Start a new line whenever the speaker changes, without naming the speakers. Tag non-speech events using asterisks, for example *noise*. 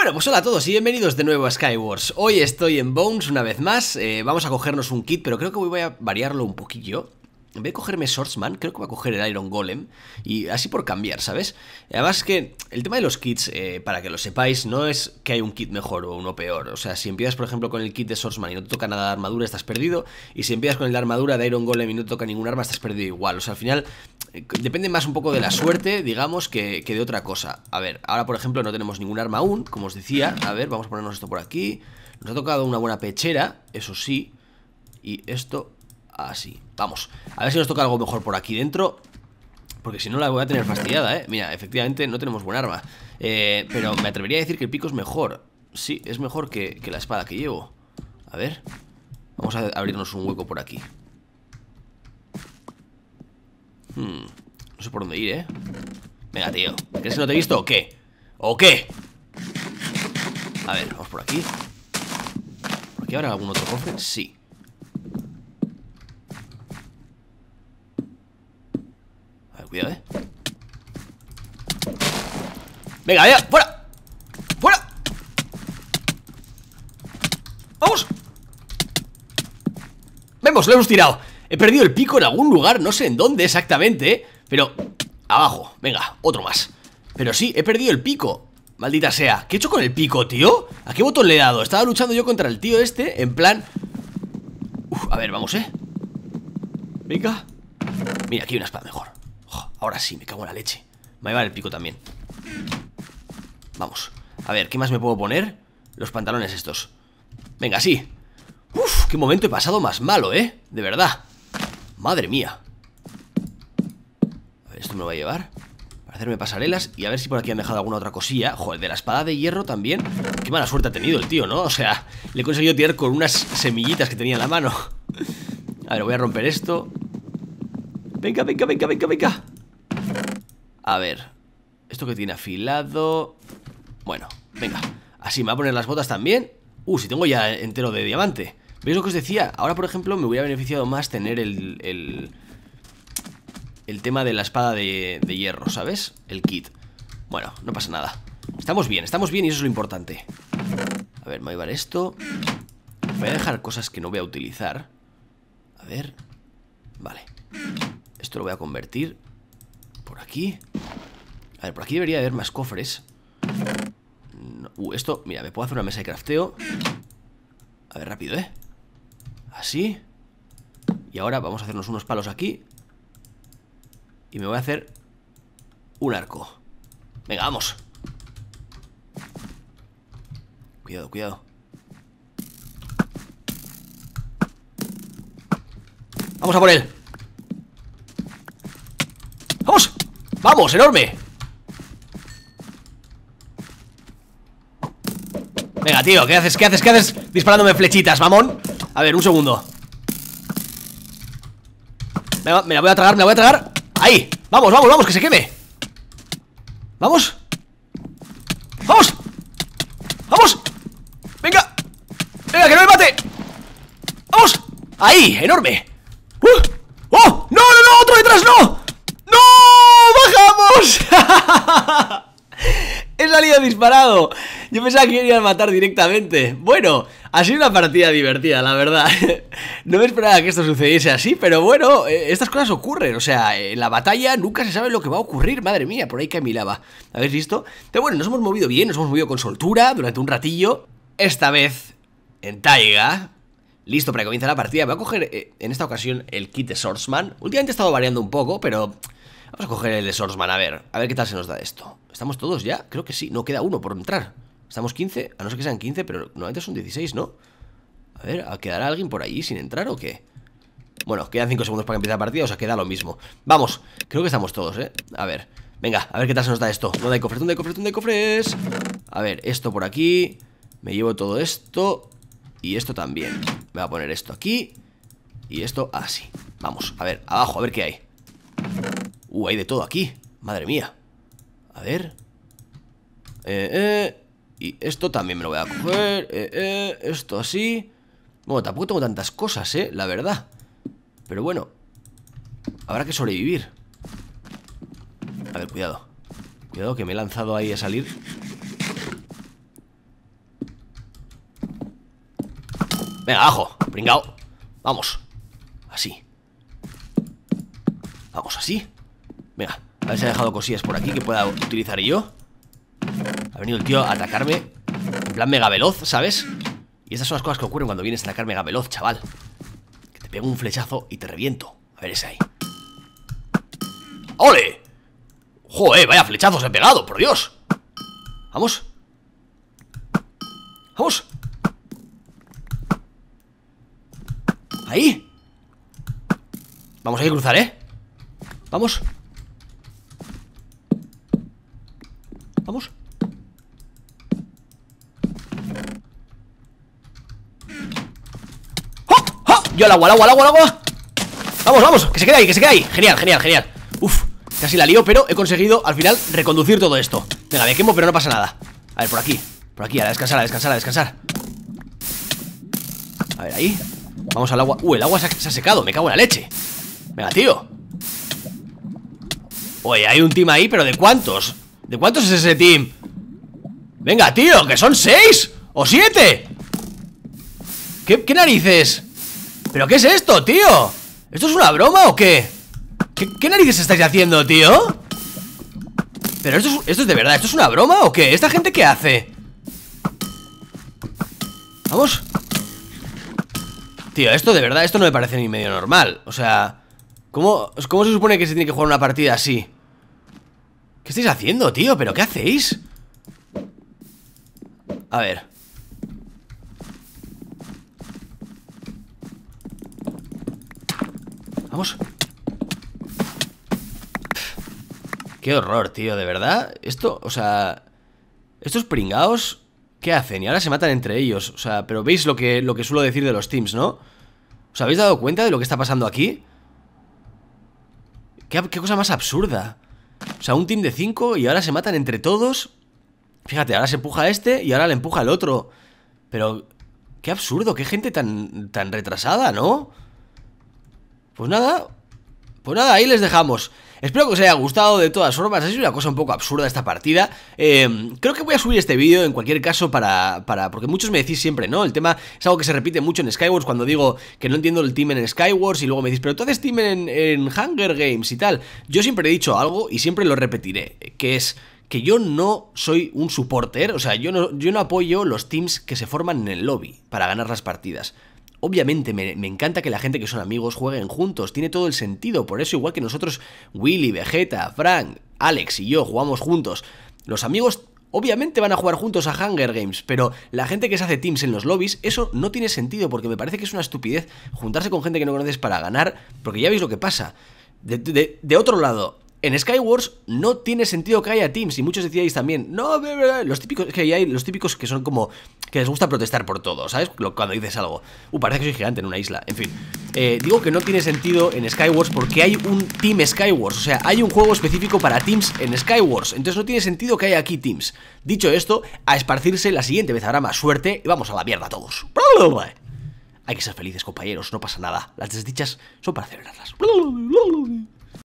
Bueno, pues hola a todos y bienvenidos de nuevo a Skywars. Hoy estoy en Bones una vez más. Eh, vamos a cogernos un kit, pero creo que voy a variarlo un poquillo. En vez de cogerme Swordsman, creo que voy a coger el Iron Golem. Y así por cambiar, ¿sabes? Además que el tema de los kits, eh, para que lo sepáis, no es que hay un kit mejor o uno peor. O sea, si empiezas, por ejemplo, con el kit de Swordsman y no te toca nada de armadura, estás perdido. Y si empiezas con el de armadura de Iron Golem y no te toca ningún arma, estás perdido igual. O sea, al final depende más un poco de la suerte, digamos, que, de otra cosa. A ver, ahora por ejemplo no tenemos ningún arma aún, como os decía. A ver, vamos a ponernos esto por aquí. Nos ha tocado una buena pechera, eso sí. Y esto así. Vamos, a ver si nos toca algo mejor por aquí dentro. Porque si no la voy a tener fastidiada, ¿eh? Mira, efectivamente no tenemos buen arma. Eh, pero me atrevería a decir que el pico es mejor. Sí, es mejor que la espada que llevo. A ver. Vamos a abrirnos un hueco por aquí. Hmm, no sé por dónde ir, ¿eh? Venga, tío. ¿Crees que no te he visto o qué? ¿O qué? A ver, vamos por aquí. ¿Por aquí habrá algún otro cofre? Sí. A ver, cuidado, ¿eh? Venga, venga, fuera. Fuera. Vamos. Vemos, lo hemos tirado. He perdido el pico en algún lugar, no sé en dónde exactamente Pero... Abajo, venga, otro más Pero sí, he perdido el pico Maldita sea, ¿qué he hecho con el pico, tío? ¿A qué botón le he dado? Estaba luchando yo contra el tío este, en plan... Uf, a ver, vamos, ¿eh? Venga Mira, aquí hay una espada mejor Ahora sí, me cago en la leche Me va a el pico también Vamos, a ver, ¿qué más me puedo poner? Los pantalones estos Venga, sí Uf, qué momento he pasado más malo, ¿eh? De verdad Madre mía A ver, esto me lo va a llevar Para hacerme pasarelas Y a ver si por aquí han dejado alguna otra cosilla Joder, de la espada de hierro también Qué mala suerte ha tenido el tío, ¿no? O sea, le he conseguido tirar con unas semillitas que tenía en la mano A ver, voy a romper esto Venga, venga, venga, venga, venga A ver Esto que tiene afilado Bueno, venga Así me va a poner las botas también Uh, si tengo ya entero de diamante ¿Veis lo que os decía? Ahora, por ejemplo, me hubiera beneficiado más tener el, el, el tema de la espada de, hierro, ¿sabes? El kit. Bueno, no pasa nada. Estamos bien, estamos bien y eso es lo importante. A ver, me voy a llevar esto. Voy a dejar cosas que no voy a utilizar. A ver. Vale. Esto lo voy a convertir por aquí. A ver, por aquí debería haber más cofres. Uh, esto, mira, me puedo hacer una mesa de crafteo. A ver, rápido, ¿eh? Así. Y ahora vamos a hacernos unos palos aquí. Y me voy a hacer un arco. Venga, vamos. Cuidado, cuidado. Vamos a por él. ¡Vamos! ¡Vamos, enorme! Venga, tío, ¿qué haces? ¿Qué haces? ¿Qué haces disparándome flechitas, mamón? A ver, un segundo me, la voy a tragar, me la voy a tragar Ahí, vamos, vamos, vamos, que se queme Vamos Vamos Vamos Venga Venga, que no me mate Vamos Ahí, enorme ¡Uh! ¡Oh! ¡No, no, no! ¡Otro detrás, no! ¡No! ¡Bajamos! He *laughs* salido disparado *laughs* Yo pensaba que iban a matar directamente. Bueno, ha sido una partida divertida, la verdad. *laughs* No me esperaba que esto sucediese así, pero bueno, eh, estas cosas ocurren. O sea, en la batalla nunca se sabe lo que va a ocurrir. Madre mía, por ahí que ¿Habéis visto? Pero bueno, nos hemos movido bien, nos hemos movido con soltura durante un ratillo. Esta vez, en Taiga, listo para que comience la partida. Voy a coger eh, en esta ocasión el kit de Swordsman. Últimamente he estado variando un poco, pero vamos a coger el de Swordsman. A ver, a ver qué tal se nos da esto. ¿Estamos todos ya? Creo que sí. No, queda uno por entrar. Estamos 15, a no ser que sean 15, pero normalmente son 16, ¿no? A ver, ¿quedará alguien por ahí sin entrar o qué? Bueno, quedan 5 segundos para que empiece la partida, o sea, queda lo mismo Vamos, creo que estamos todos, ¿eh? A ver, venga, a ver qué tal se nos da esto ¿Dónde hay cofres, ¿dónde hay cofres? ¿Dónde hay cofres? A ver, esto por aquí Me llevo todo esto Y esto también Me voy a poner esto aquí Y esto así Vamos, a ver, abajo, a ver qué hay Uh, hay de todo aquí Madre mía A ver eh, eh y esto también me lo voy a coger. Eh, eh, esto así. Bueno, tampoco tengo tantas cosas, eh, la verdad. Pero bueno. Habrá que sobrevivir. A ver, cuidado. Cuidado que me he lanzado ahí a salir. Venga, abajo. Pringao. Vamos. Así. Vamos, así. Venga, a ver si ha dejado cosillas por aquí que pueda utilizar yo. Ha venido el tío a atacarme En plan mega veloz, ¿sabes? Y esas son las cosas que ocurren cuando vienes a atacar mega veloz, chaval Que te pego un flechazo y te reviento A ver ese ahí ¡Ole! ¡Joder, vaya flechazos he pegado, por Dios! Vamos Vamos Ahí Vamos, a que cruzar, ¿eh? Vamos Vamos Yo al agua, al agua, al agua, al agua Vamos, vamos, que se quede ahí, que se quede ahí Genial, genial, genial Uf, casi la lío, pero he conseguido al final reconducir todo esto Venga, me quemo, pero no pasa nada A ver, por aquí, por aquí, a descansar, a descansar, a descansar A ver, ahí Vamos al agua Uh, el agua se ha, secado, me cago en la leche Venga, tío Oye, hay un team ahí, pero ¿de cuántos? ¿De cuántos es ese team? Venga, tío, que son seis O siete ¿Qué, qué narices? ¿Pero qué es esto, tío? ¿Esto es una broma o qué? ¿Qué, narices estáis haciendo, tío? ¿Pero esto es, esto es de verdad? ¿Esto es una broma o qué? ¿Esta gente qué hace? Vamos Tío, esto de verdad, esto no me parece ni medio normal O sea, ¿cómo, ¿cómo se supone que se tiene que jugar una partida así? ¿Qué estáis haciendo, tío? ¿Pero qué hacéis? A ver Qué horror, tío, de verdad. Esto, o sea... Estos pringaos, ¿qué hacen? Y ahora se matan entre ellos. O sea, pero veis lo que, lo que suelo decir de los teams, ¿no? ¿Os habéis dado cuenta de lo que está pasando aquí? ¿Qué, cosa más absurda? O sea, un team de 5 y ahora se matan entre todos. Fíjate, ahora se empuja este y ahora le empuja al otro. Pero, qué absurdo, qué gente tan, tan retrasada, ¿no? Pues nada, pues nada, ahí les dejamos. Espero que os haya gustado de todas formas, es una cosa un poco absurda esta partida eh, Creo que voy a subir este vídeo en cualquier caso para, para, porque muchos me decís siempre, ¿no? El tema es algo que se repite mucho en Skywars cuando digo que no entiendo el team en Skywars Y luego me decís, pero tú haces team en, Hunger Games y tal Yo siempre he dicho algo y siempre lo repetiré, que es que yo no soy un supporter, o sea, yo yo no apoyo los teams que se forman en el lobby para ganar las partidas Obviamente me, encanta que la gente que son amigos jueguen juntos, tiene todo el sentido, por eso igual que nosotros, Willy, Vegeta, Frank, Alex y yo jugamos juntos, los amigos obviamente van a jugar juntos a Hunger Games, pero la gente que se hace teams en los lobbies, eso no tiene sentido porque me parece que es una estupidez juntarse con gente que no conoces para ganar, porque ya veis lo que pasa. de otro lado, en Skywars no tiene sentido que haya teams y muchos decíais también, no, los típicos que hay, los típicos que son como que les gusta protestar por todo, ¿sabes? Cuando dices algo, uh, parece que soy gigante en una isla, en fin. Eh, digo que no tiene sentido en Skywars porque hay un Team Skywars, o sea, hay un juego específico para teams en Skywars, entonces no tiene sentido que haya aquí teams. Dicho esto, a esparcirse la siguiente vez habrá más suerte y vamos a la mierda todos. Hay que ser felices, compañeros, no pasa nada. Las desdichas son para celebrarlas.